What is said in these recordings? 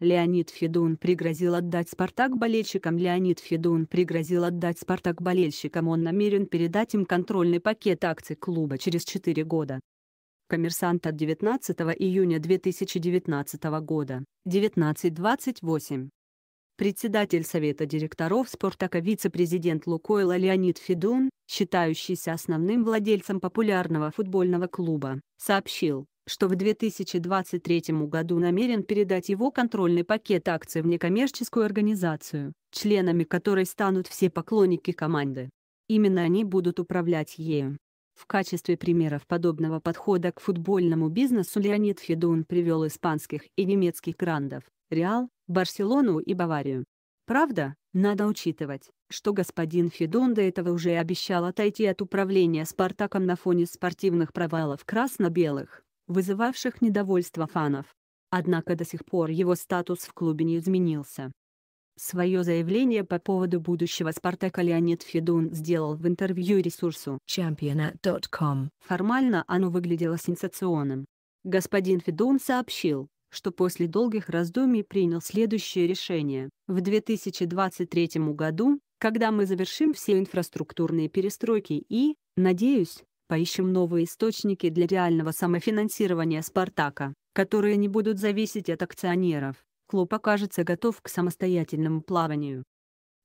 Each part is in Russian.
Леонид Федун пригрозил отдать «Спартак» болельщикам Леонид Федун пригрозил отдать «Спартак» болельщикам он намерен передать им контрольный пакет акций клуба через 4 года. Коммерсант от 19 июня 2019 года, 19.28. Председатель Совета директоров «Спартака» вице-президент «Лукойла» Леонид Федун, считающийся основным владельцем популярного футбольного клуба, сообщил, что в 2023 году намерен передать его контрольный пакет акций в некоммерческую организацию, членами которой станут все поклонники команды. Именно они будут управлять ею. В качестве примеров подобного подхода к футбольному бизнесу Леонид Федун привел испанских и немецких грандов – Реал, Барселону и Баварию. Правда, надо учитывать, что господин Федун до этого уже обещал отойти от управления «Спартаком» на фоне спортивных провалов красно-белых вызывавших недовольство фанов. Однако до сих пор его статус в клубе не изменился. Свое заявление по поводу будущего «Спартака» Леонид Федун сделал в интервью ресурсу Championat.com. Формально оно выглядело сенсационным. Господин Федун сообщил, что после долгих раздумий принял следующее решение. В 2023 году, когда мы завершим все инфраструктурные перестройки и, надеюсь, Поищем новые источники для реального самофинансирования «Спартака», которые не будут зависеть от акционеров. Клуб окажется готов к самостоятельному плаванию.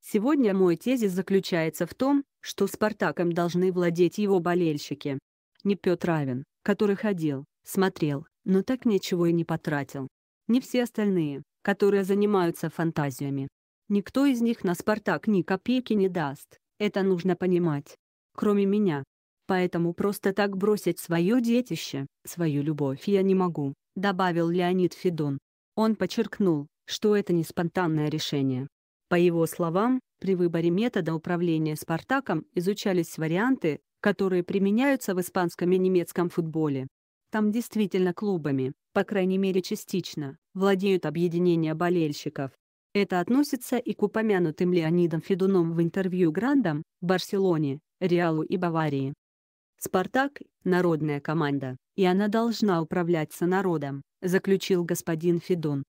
Сегодня мой тезис заключается в том, что «Спартаком» должны владеть его болельщики. Не Петр Равин, который ходил, смотрел, но так ничего и не потратил. Не все остальные, которые занимаются фантазиями. Никто из них на «Спартак» ни копейки не даст, это нужно понимать. Кроме меня, Поэтому просто так бросить свое детище, свою любовь я не могу», — добавил Леонид Федун. Он подчеркнул, что это не спонтанное решение. По его словам, при выборе метода управления «Спартаком» изучались варианты, которые применяются в испанском и немецком футболе. Там действительно клубами, по крайней мере частично, владеют объединения болельщиков. Это относится и к упомянутым Леонидом Федуном в интервью Грандам, Барселоне, Реалу и Баварии. «Спартак – народная команда, и она должна управляться народом», заключил господин Федун.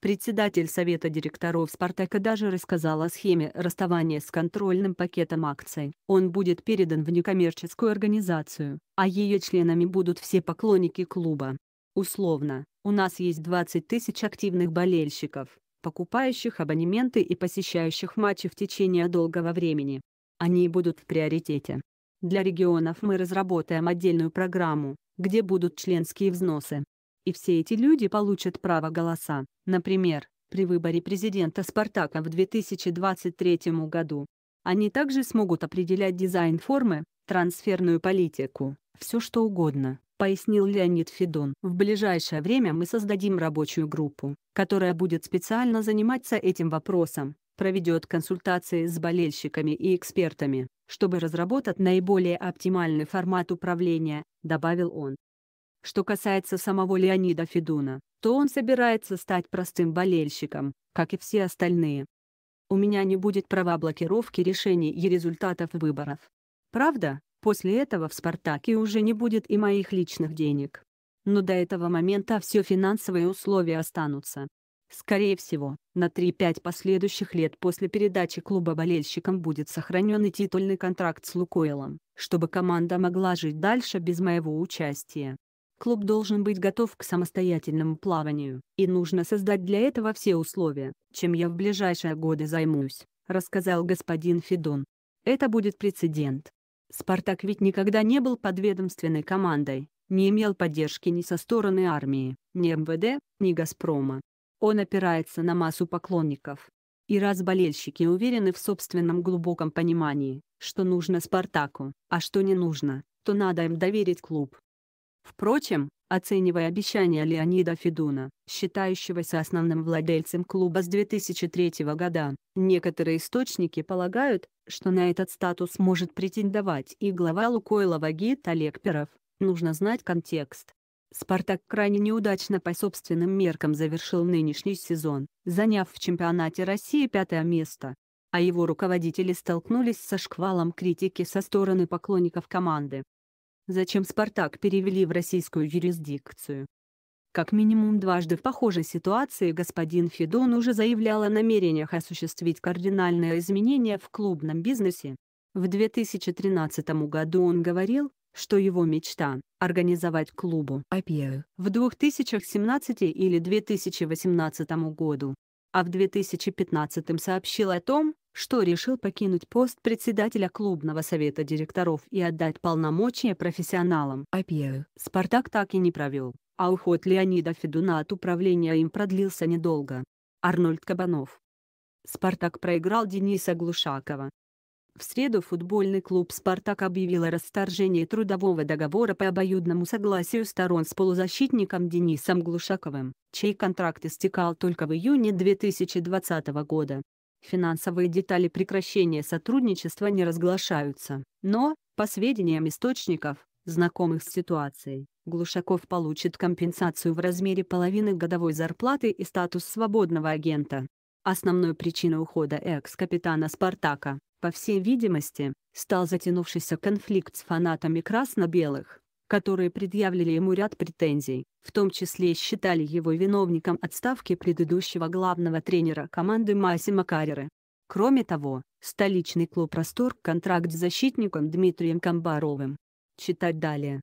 Председатель Совета директоров «Спартака» даже рассказал о схеме расставания с контрольным пакетом акций. Он будет передан в некоммерческую организацию, а ее членами будут все поклонники клуба. Условно, у нас есть 20 тысяч активных болельщиков, покупающих абонементы и посещающих матчи в течение долгого времени. Они будут в приоритете. Для регионов мы разработаем отдельную программу, где будут членские взносы. И все эти люди получат право голоса, например, при выборе президента «Спартака» в 2023 году. Они также смогут определять дизайн формы, трансферную политику, все что угодно, пояснил Леонид Федон. В ближайшее время мы создадим рабочую группу, которая будет специально заниматься этим вопросом, проведет консультации с болельщиками и экспертами чтобы разработать наиболее оптимальный формат управления, добавил он. Что касается самого Леонида Федуна, то он собирается стать простым болельщиком, как и все остальные. У меня не будет права блокировки решений и результатов выборов. Правда, после этого в «Спартаке» уже не будет и моих личных денег. Но до этого момента все финансовые условия останутся. Скорее всего, на 3-5 последующих лет после передачи клуба болельщикам будет сохранен и титульный контракт с Лукойлом, чтобы команда могла жить дальше без моего участия. Клуб должен быть готов к самостоятельному плаванию, и нужно создать для этого все условия, чем я в ближайшие годы займусь, рассказал господин Федон. Это будет прецедент. Спартак ведь никогда не был подведомственной командой, не имел поддержки ни со стороны армии, ни МВД, ни Газпрома, он опирается на массу поклонников. И раз болельщики уверены в собственном глубоком понимании, что нужно Спартаку, а что не нужно, то надо им доверить клуб. Впрочем, оценивая обещания Леонида Федуна, считающегося основным владельцем клуба с 2003 года, некоторые источники полагают, что на этот статус может претендовать и глава Лукойла Гид Олег Перов. Нужно знать контекст. Спартак крайне неудачно по собственным меркам завершил нынешний сезон, заняв в чемпионате России пятое место. А его руководители столкнулись со шквалом критики со стороны поклонников команды. Зачем «Спартак» перевели в российскую юрисдикцию? Как минимум дважды в похожей ситуации господин Федон уже заявлял о намерениях осуществить кардинальные изменения в клубном бизнесе. В 2013 году он говорил, что его мечта – организовать клубу IPO в 2017 или 2018 году, а в 2015 сообщил о том, что решил покинуть пост председателя клубного совета директоров и отдать полномочия профессионалам. IPO «Спартак» так и не провел, а уход Леонида Федуна от управления им продлился недолго. Арнольд Кабанов «Спартак» проиграл Дениса Глушакова, в среду футбольный клуб «Спартак» объявил о расторжении трудового договора по обоюдному согласию сторон с полузащитником Денисом Глушаковым, чей контракт истекал только в июне 2020 года. Финансовые детали прекращения сотрудничества не разглашаются, но, по сведениям источников, знакомых с ситуацией, Глушаков получит компенсацию в размере половины годовой зарплаты и статус свободного агента. Основной причиной ухода экс-капитана «Спартака» по всей видимости, стал затянувшийся конфликт с фанатами красно-белых, которые предъявили ему ряд претензий, в том числе считали его виновником отставки предыдущего главного тренера команды Масима Карреры. Кроме того, столичный клуб «Простор» контракт с защитником Дмитрием Камбаровым. Читать далее.